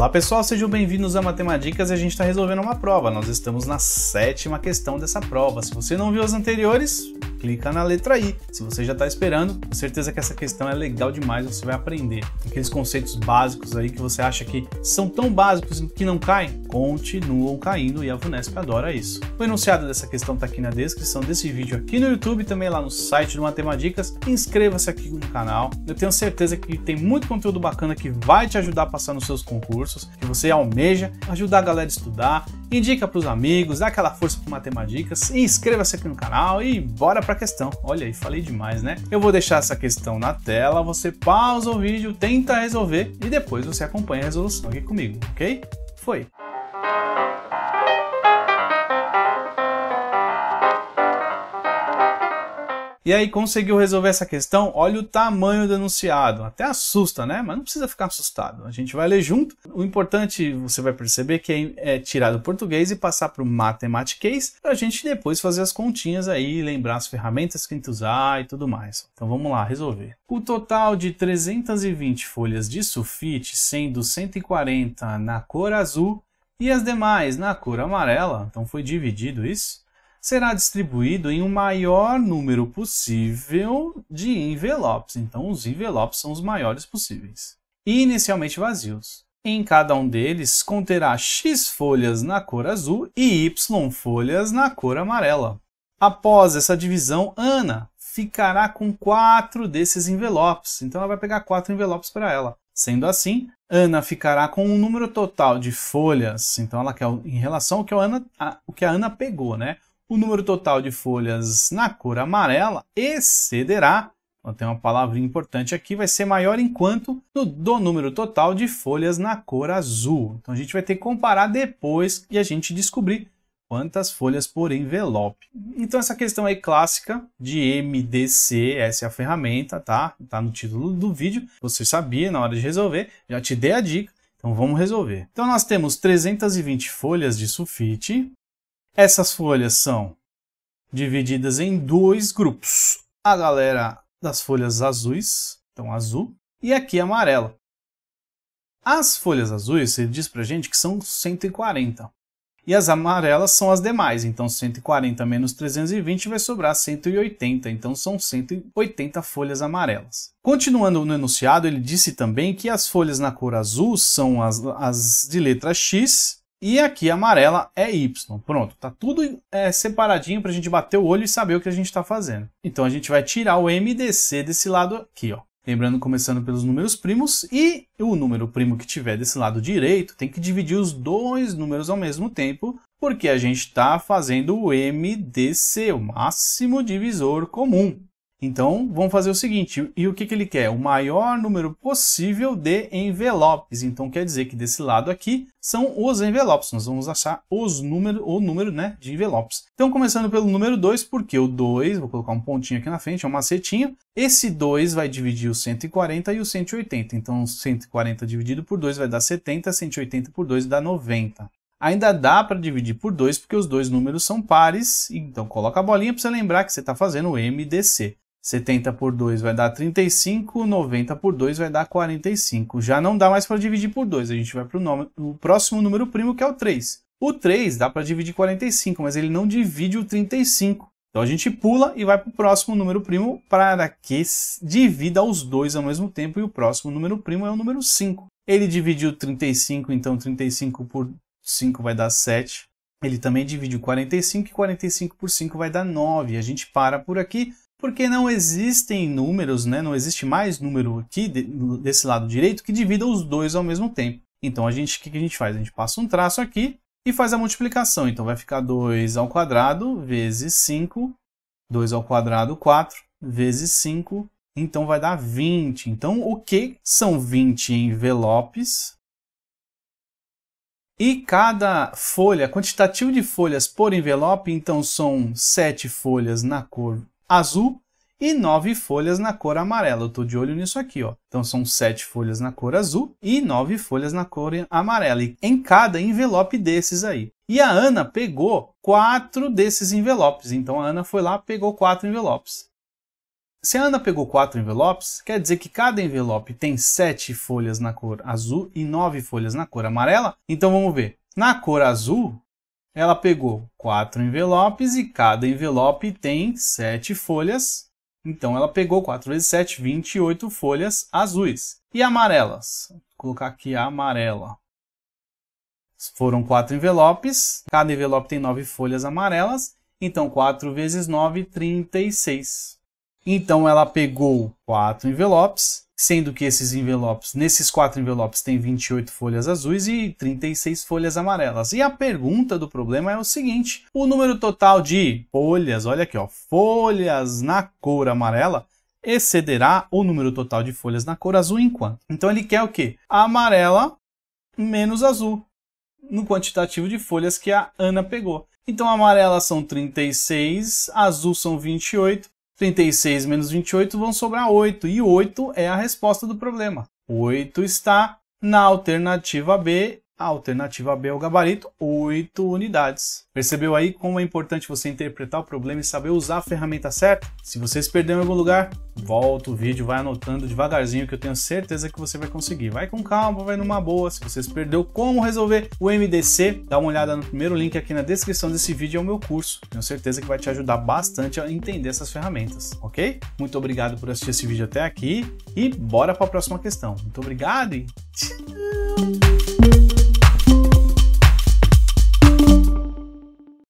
Olá pessoal, sejam bem-vindos a Matemáticas e a gente está resolvendo uma prova. Nós estamos na sétima questão dessa prova. Se você não viu as anteriores, clica na letra I. Se você já está esperando, com certeza que essa questão é legal demais, você vai aprender. Aqueles conceitos básicos aí que você acha que são tão básicos que não caem, continuam caindo e a Vunesp adora isso. O enunciado dessa questão está aqui na descrição desse vídeo aqui no YouTube, também lá no site do Matemática Inscreva-se aqui no canal. Eu tenho certeza que tem muito conteúdo bacana que vai te ajudar a passar nos seus concursos, que você almeja ajudar a galera a estudar, indica para os amigos, dá aquela força para Matemáticas, inscreva-se aqui no canal e bora para a questão. Olha aí, falei demais, né? Eu vou deixar essa questão na tela, você pausa o vídeo, tenta resolver e depois você acompanha a resolução aqui comigo, ok? Foi! E aí conseguiu resolver essa questão? Olha o tamanho do enunciado. Até assusta, né? Mas não precisa ficar assustado. A gente vai ler junto. O importante, você vai perceber que é, é tirar do português e passar para o mathematiquês para a gente depois fazer as continhas aí, lembrar as ferramentas que a gente usar e tudo mais. Então vamos lá resolver. O total de 320 folhas de sulfite, sendo 140 na cor azul e as demais na cor amarela, então foi dividido isso, será distribuído em o um maior número possível de envelopes. Então, os envelopes são os maiores possíveis. E inicialmente vazios. Em cada um deles conterá X folhas na cor azul e Y folhas na cor amarela. Após essa divisão, Ana ficará com quatro desses envelopes. Então ela vai pegar quatro envelopes para ela. Sendo assim, Ana ficará com um número total de folhas. Então ela quer em relação ao que a Ana, a, o que a Ana pegou, né? o número total de folhas na cor amarela excederá, tem uma palavra importante aqui, vai ser maior enquanto do, do número total de folhas na cor azul. Então a gente vai ter que comparar depois e a gente descobrir quantas folhas por envelope. Então essa questão aí clássica de MDC, essa é a ferramenta, tá? Tá no título do vídeo, você sabia na hora de resolver, já te dei a dica, então vamos resolver. Então nós temos 320 folhas de sulfite, essas folhas são divididas em dois grupos. A galera das folhas azuis, então azul, e aqui amarela. As folhas azuis, ele diz pra gente que são 140. E as amarelas são as demais, então 140 menos 320 vai sobrar 180, então são 180 folhas amarelas. Continuando no enunciado, ele disse também que as folhas na cor azul são as, as de letra X e aqui a amarela é Y. Pronto, tá tudo é, separadinho para a gente bater o olho e saber o que a gente está fazendo. Então a gente vai tirar o MDC desse lado aqui, ó. Lembrando, começando pelos números primos, e o número primo que tiver desse lado direito tem que dividir os dois números ao mesmo tempo, porque a gente está fazendo o MDC, o máximo divisor comum. Então, vamos fazer o seguinte, e o que, que ele quer? O maior número possível de envelopes. Então, quer dizer que desse lado aqui são os envelopes. Nós vamos achar os número, o número né, de envelopes. Então, começando pelo número 2, porque o 2, vou colocar um pontinho aqui na frente, é um macetinho. Esse 2 vai dividir o 140 e o 180. Então, 140 dividido por 2 vai dar 70, 180 por 2 dá 90. Ainda dá para dividir por 2, porque os dois números são pares, então coloca a bolinha para você lembrar que você está fazendo o MDC. 70 por 2 vai dar 35, 90 por 2 vai dar 45. Já não dá mais para dividir por 2, a gente vai para o próximo número primo, que é o 3. O 3 dá para dividir 45, mas ele não divide o 35. Então a gente pula e vai para o próximo número primo para que divida os dois ao mesmo tempo, e o próximo número primo é o número 5. Ele dividiu 35, então 35 por 5 vai dar 7. Ele também divide o 45 e 45 por 5 vai dar 9. A gente para por aqui, porque não existem números, né? não existe mais número aqui de, desse lado direito que divida os dois ao mesmo tempo. Então a gente, o que, que a gente faz? A gente passa um traço aqui e faz a multiplicação. Então vai ficar 2 ao quadrado vezes 5, 2 ao quadrado 4 vezes 5, então vai dar 20. Então o que são 20 envelopes? E cada folha, quantitativo de folhas por envelope, então são 7 folhas na cor azul e nove folhas na cor amarela. Eu estou de olho nisso aqui, ó. Então são sete folhas na cor azul e nove folhas na cor amarela, em cada envelope desses aí. E a Ana pegou quatro desses envelopes. Então a Ana foi lá, pegou quatro envelopes. Se a Ana pegou quatro envelopes, quer dizer que cada envelope tem sete folhas na cor azul e nove folhas na cor amarela? Então vamos ver. Na cor azul, ela pegou quatro envelopes e cada envelope tem sete folhas. Então ela pegou 4 vezes 7, 28 folhas azuis e amarelas. Vou colocar aqui a amarela. Foram quatro envelopes, cada envelope tem nove folhas amarelas, então 4 vezes 9, 36. Então ela pegou quatro envelopes, sendo que esses envelopes, nesses quatro envelopes tem 28 folhas azuis e 36 folhas amarelas. E a pergunta do problema é o seguinte: o número total de folhas, olha aqui, ó, folhas na cor amarela excederá o número total de folhas na cor azul em quanto? Então ele quer o quê? amarela menos azul no quantitativo de folhas que a Ana pegou. Então amarela são 36, azul são 28, 36 menos 28 vão sobrar 8, e 8 é a resposta do problema. 8 está na alternativa B a alternativa B é o gabarito, 8 unidades. Percebeu aí como é importante você interpretar o problema e saber usar a ferramenta certa? Se você se perdeu em algum lugar, volta o vídeo, vai anotando devagarzinho que eu tenho certeza que você vai conseguir. Vai com calma, vai numa boa. Se você se perdeu como resolver o MDC, dá uma olhada no primeiro link aqui na descrição desse vídeo, é o meu curso. Tenho certeza que vai te ajudar bastante a entender essas ferramentas, ok? Muito obrigado por assistir esse vídeo até aqui e bora para a próxima questão. Muito obrigado e tchau!